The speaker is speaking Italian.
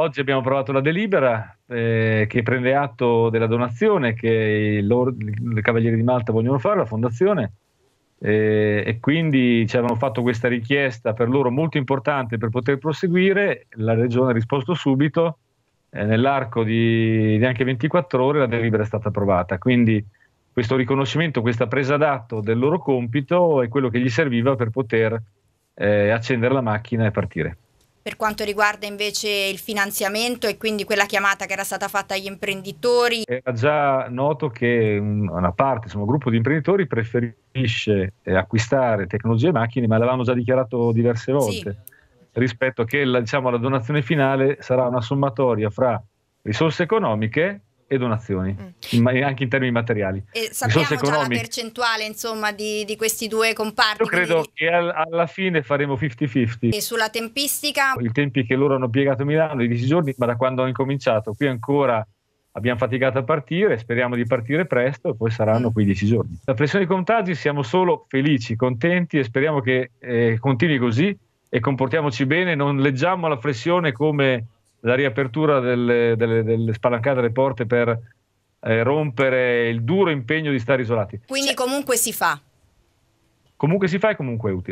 Oggi abbiamo approvato la delibera eh, che prende atto della donazione che i Cavalieri di Malta vogliono fare, la fondazione, eh, e quindi ci avevano fatto questa richiesta per loro molto importante per poter proseguire, la Regione ha risposto subito, eh, nell'arco di neanche 24 ore la delibera è stata approvata, quindi questo riconoscimento, questa presa d'atto del loro compito è quello che gli serviva per poter eh, accendere la macchina e partire. Per quanto riguarda invece il finanziamento e quindi quella chiamata che era stata fatta agli imprenditori. Era già noto che mm, una parte, insomma, un gruppo di imprenditori preferisce eh, acquistare tecnologie e macchine, ma l'avevamo già dichiarato diverse volte, sì. rispetto a che la, diciamo, la donazione finale sarà una sommatoria fra risorse economiche e donazioni, mm. in, anche in termini materiali. E sappiamo già economiche. la percentuale insomma, di, di, questi due comparti. Io credo quindi... che al, alla fine faremo 50-50. E sulla tempistica? I tempi che loro hanno piegato Milano, i 10 giorni, ma da quando ho incominciato, qui ancora abbiamo faticato a partire, speriamo di partire presto e poi saranno mm. quei 10 giorni. La pressione dei contagi siamo solo felici, contenti e speriamo che eh, continui così e comportiamoci bene, non leggiamo la pressione come la riapertura delle, delle, delle spalancate delle porte per eh, rompere il duro impegno di stare isolati. Quindi comunque si fa. Comunque si fa e comunque è utile.